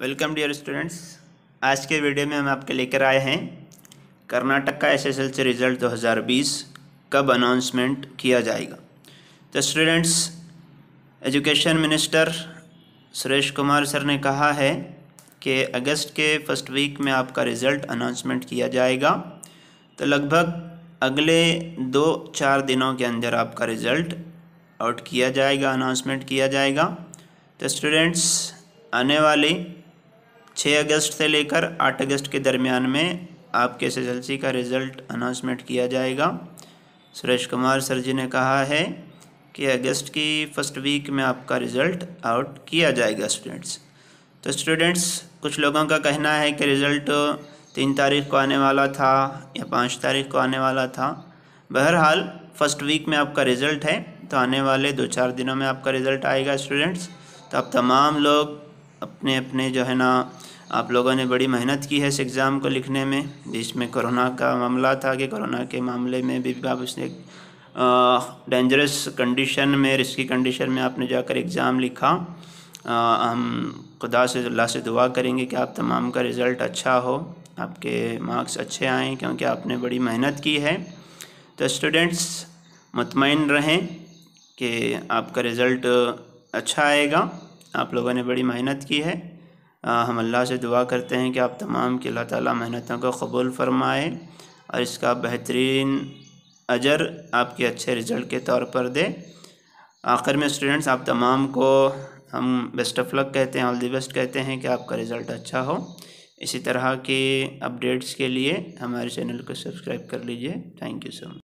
welcome dear students आज के video में हम आपके लेकर आए हैं कर्नाटक का एसएसएलसी रिजल्ट 2020 कब अनाउंसमेंट किया जाएगा तो students education minister Suresh Kumar sir ने कहा है कि अगस्त के फर्स्ट वीक में आपका रिज़ल्ट अनाउंसमेंट किया जाएगा तो लगभग अगले दो चार दिनों के अंदर आपका रिज़ल्ट आउट किया जाएगा अनाउंसमेंट किया जाएगा तो स्टूडेंट्स आने वाली 6 अगस्त से लेकर 8 अगस्त के दरमियान में आपके एस का रिज़ल्ट अनाउंसमेंट किया जाएगा सुरेश कुमार सर जी ने कहा है कि अगस्त की फ़र्स्ट वीक में आपका रिज़ल्ट आउट किया जाएगा स्टूडेंट्स तो स्टूडेंट्स कुछ लोगों का कहना है कि रिज़ल्ट तीन तारीख को आने वाला था या पाँच तारीख को आने वाला था बहरहाल फ़र्स्ट वीक में आपका रिज़ल्ट है तो आने वाले दो चार दिनों में आपका रिज़ल्ट आएगा स्टूडेंट्स तो आप तमाम लोग अपने अपने जो है ना आप लोगों ने बड़ी मेहनत की है इस एग्ज़ाम को लिखने में बीच में कोरोना का मामला था कि कोरोना के मामले में भी आप उसने डेंजरस कंडीशन में रिस्की कंडीशन में आपने जाकर एग्ज़ाम लिखा आ, हम खुदा से अल्लाह से दुआ करेंगे कि आप तमाम का रिज़ल्ट अच्छा हो आपके मार्क्स अच्छे आएँ क्योंकि आपने बड़ी मेहनत की है तो स्टूडेंट्स मतमिन रहें कि आपका रिज़ल्ट अच्छा आएगा आप लोगों ने बड़ी मेहनत की है हम अल्लाह से दुआ करते हैं कि आप तमाम की अल्लाह ताली मेहनतों को कबूल फरमाए और इसका बेहतरीन अजर आपके अच्छे रिज़ल्ट के तौर पर दे आखिर में स्टूडेंट्स आप तमाम को हम बेस्ट ऑफ लक कहते हैं ऑल दी बेस्ट कहते हैं कि आपका रिज़ल्ट अच्छा हो इसी तरह के अपडेट्स के लिए हमारे चैनल को सब्सक्राइब कर लीजिए थैंक यू सो मच